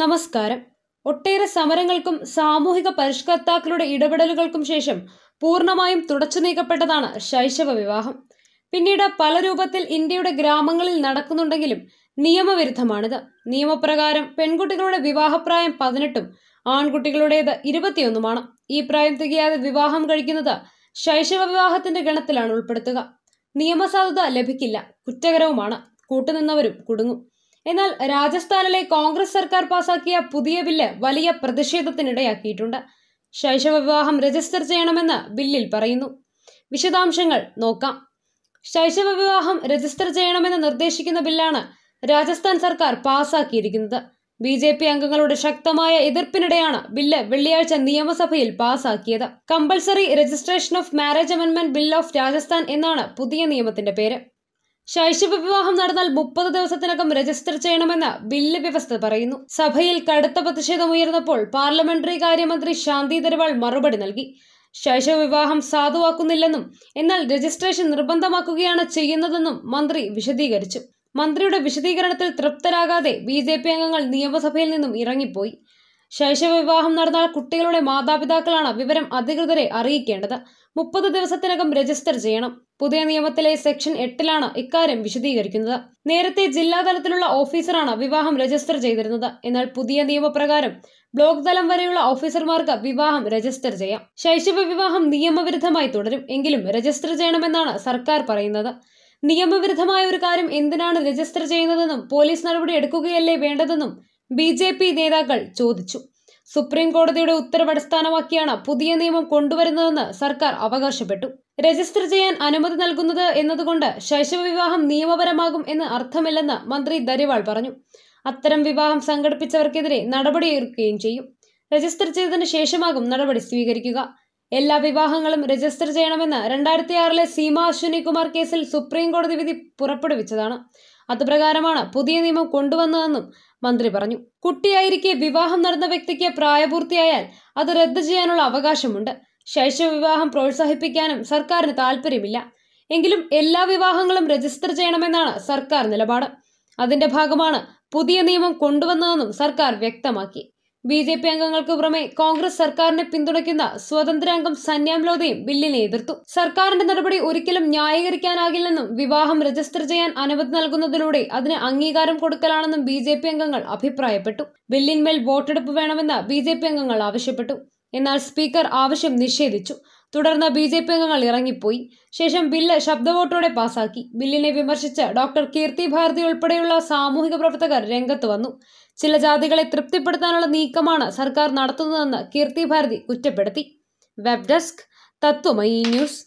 നമസ്കാരം ഒട്ടേറെ സമരങ്ങൾക്കും സാമൂഹിക പരിഷ്കർത്താക്കളുടെ ഇടപെടലുകൾക്കും ശേഷം പൂർണ്ണമായും തുടച്ചു നീക്കപ്പെട്ടതാണ് ശൈശവ വിവാഹം പിന്നീട് പല രൂപത്തിൽ ഇന്ത്യയുടെ ഗ്രാമങ്ങളിൽ നടക്കുന്നുണ്ടെങ്കിലും നിയമവിരുദ്ധമാണിത് നിയമപ്രകാരം പെൺകുട്ടികളുടെ വിവാഹപ്രായം പതിനെട്ടും ആൺകുട്ടികളുടേത് ഇരുപത്തിയൊന്നുമാണ് ഈ പ്രായം തികയാതെ വിവാഹം കഴിക്കുന്നത് ശൈശവ വിവാഹത്തിന്റെ ഗണത്തിലാണ് ഉൾപ്പെടുത്തുക നിയമസാധുത ലഭിക്കില്ല കുറ്റകരവുമാണ് കൂട്ടുനിന്നവരും കുടുങ്ങും എന്നാൽ രാജസ്ഥാനിലെ കോൺഗ്രസ് സർക്കാർ പാസാക്കിയ പുതിയ ബില്ല് വലിയ പ്രതിഷേധത്തിനിടയാക്കിയിട്ടുണ്ട് ശൈശവ വിവാഹം രജിസ്റ്റർ ചെയ്യണമെന്ന് ബില്ലിൽ പറയുന്നു വിശദാംശങ്ങൾ നോക്കാം ശൈശവ വിവാഹം രജിസ്റ്റർ ചെയ്യണമെന്ന് നിർദ്ദേശിക്കുന്ന ബില്ലാണ് രാജസ്ഥാൻ സർക്കാർ പാസാക്കിയിരിക്കുന്നത് ബി ജെ പി അംഗങ്ങളുടെ ശക്തമായ എതിർപ്പിനിടെയാണ് ബില്ല് വെള്ളിയാഴ്ച നിയമസഭയിൽ പാസാക്കിയത് compulsory registration of marriage amendment bill of Rajasthan എന്നാണ് പുതിയ നിയമത്തിന്റെ പേര് ശൈശവ വിവാഹം നടന്നാൽ മുപ്പത് ദിവസത്തിനകം രജിസ്റ്റർ ചെയ്യണമെന്ന് ബില്ല് വ്യവസ്ഥ പറയുന്നു സഭയിൽ കടുത്ത പ്രതിഷേധമുയർന്നപ്പോൾ പാർലമെന്ററി കാര്യമന്ത്രി ശാന്തി തരവാൾ മറുപടി നൽകി ശൈശവ വിവാഹം സാധുവാക്കുന്നില്ലെന്നും എന്നാൽ രജിസ്ട്രേഷൻ നിർബന്ധമാക്കുകയാണ് ചെയ്യുന്നതെന്നും മന്ത്രി വിശദീകരിച്ചു മന്ത്രിയുടെ വിശദീകരണത്തിൽ തൃപ്തരാകാതെ ബി ജെ പി അംഗങ്ങൾ നിയമസഭയിൽ നിന്നും ഇറങ്ങിപ്പോയി ശൈശവ വിവാഹം നടന്നാൽ കുട്ടികളുടെ മാതാപിതാക്കളാണ് വിവരം അധികൃതരെ അറിയിക്കേണ്ടത് മുപ്പത് ദിവസത്തിനകം രജിസ്റ്റർ ചെയ്യണം പുതിയ നിയമത്തിലെ സെക്ഷൻ എട്ടിലാണ് ഇക്കാര്യം വിശദീകരിക്കുന്നത് നേരത്തെ ജില്ലാതലത്തിലുള്ള ഓഫീസറാണ് വിവാഹം രജിസ്റ്റർ ചെയ്തിരുന്നത് എന്നാൽ പുതിയ നിയമപ്രകാരം ബ്ലോക്ക് തലം വരെയുള്ള ഓഫീസർമാർക്ക് വിവാഹം രജിസ്റ്റർ ചെയ്യാം ശൈശവ വിവാഹം നിയമവിരുദ്ധമായി തുടരും എങ്കിലും രജിസ്റ്റർ ചെയ്യണമെന്നാണ് സർക്കാർ പറയുന്നത് നിയമവിരുദ്ധമായ ഒരു കാര്യം എന്തിനാണ് രജിസ്റ്റർ ചെയ്യുന്നതെന്നും പോലീസ് നടപടി എടുക്കുകയല്ലേ വേണ്ടതെന്നും ബി നേതാക്കൾ ചോദിച്ചു സുപ്രീം കോടതിയുടെ ഉത്തരവ് അടിസ്ഥാനമാക്കിയാണ് പുതിയ നിയമം കൊണ്ടുവരുന്നതെന്ന് സർക്കാർ അവകാശപ്പെട്ടു രജിസ്റ്റർ ചെയ്യാൻ അനുമതി നൽകുന്നത് എന്നതുകൊണ്ട് ശൈശവ വിവാഹം നിയമപരമാകും എന്ന് അർത്ഥമില്ലെന്ന് മന്ത്രി ദരിവാൾ പറഞ്ഞു അത്തരം വിവാഹം സംഘടിപ്പിച്ചവർക്കെതിരെ നടപടിയെടുക്കുകയും ചെയ്യും രജിസ്റ്റർ ചെയ്തതിന് ശേഷമാകും നടപടി സ്വീകരിക്കുക എല്ലാ വിവാഹങ്ങളും രജിസ്റ്റർ ചെയ്യണമെന്ന് രണ്ടായിരത്തി ആറിലെ സീമ അശ്വിനി കുമാർ കേസിൽ സുപ്രീം കോടതി വിധി പുറപ്പെടുവിച്ചതാണ് അതുപ്രകാരമാണ് പുതിയ നിയമം കൊണ്ടുവന്നതെന്നും മന്ത്രി പറഞ്ഞു കുട്ടിയായിരിക്കെ വിവാഹം നടന്ന വ്യക്തിക്ക് പ്രായപൂർത്തിയായാൽ അത് റദ്ദു ചെയ്യാനുള്ള അവകാശമുണ്ട് ശൈശവവിവാഹം പ്രോത്സാഹിപ്പിക്കാനും സർക്കാരിന് താല്പര്യമില്ല എങ്കിലും എല്ലാ വിവാഹങ്ങളും രജിസ്റ്റർ ചെയ്യണമെന്നാണ് സർക്കാർ നിലപാട് അതിന്റെ ഭാഗമാണ് പുതിയ നിയമം കൊണ്ടുവന്നതെന്നും സർക്കാർ വ്യക്തമാക്കി ബി ജെ പി അംഗങ്ങൾക്ക് പുറമെ കോൺഗ്രസ് സർക്കാരിനെ പിന്തുണയ്ക്കുന്ന സ്വതന്ത്രാംഗം സന്യാം ലോധയും ബില്ലിനെ എതിർത്തു സർക്കാരിന്റെ നടപടി ഒരിക്കലും ന്യായീകരിക്കാനാകില്ലെന്നും വിവാഹം രജിസ്റ്റർ ചെയ്യാൻ അനുമതി നൽകുന്നതിലൂടെ അതിന് അംഗീകാരം കൊടുക്കലാണെന്നും ബി ജെ പി അംഗങ്ങൾ അഭിപ്രായപ്പെട്ടു ബില്ലിന്മേൽ വോട്ടെടുപ്പ് വേണമെന്ന് ബി ജെ പി അംഗങ്ങൾ ആവശ്യപ്പെട്ടു എന്നാൽ സ്പീക്കർ ആവശ്യം നിഷേധിച്ചു തുടർന്ന് ബി ജെ പി അംഗങ്ങൾ ഇറങ്ങിപ്പോയി ശേഷം ബില്ല് ശബ്ദവോട്ടോടെ പാസാക്കി ബില്ലിനെ വിമർശിച്ച് ഡോക്ടർ കീർത്തി ഭാരതി ഉൾപ്പെടെയുള്ള സാമൂഹിക പ്രവർത്തകർ രംഗത്ത് വന്നു ചില ജാതികളെ തൃപ്തിപ്പെടുത്താനുള്ള നീക്കമാണ് സർക്കാർ നടത്തുന്നതെന്ന് കീർത്തി ഭാരതി കുറ്റപ്പെടുത്തി വെബ് ഡെസ്ക് തത്വമയി ന്യൂസ്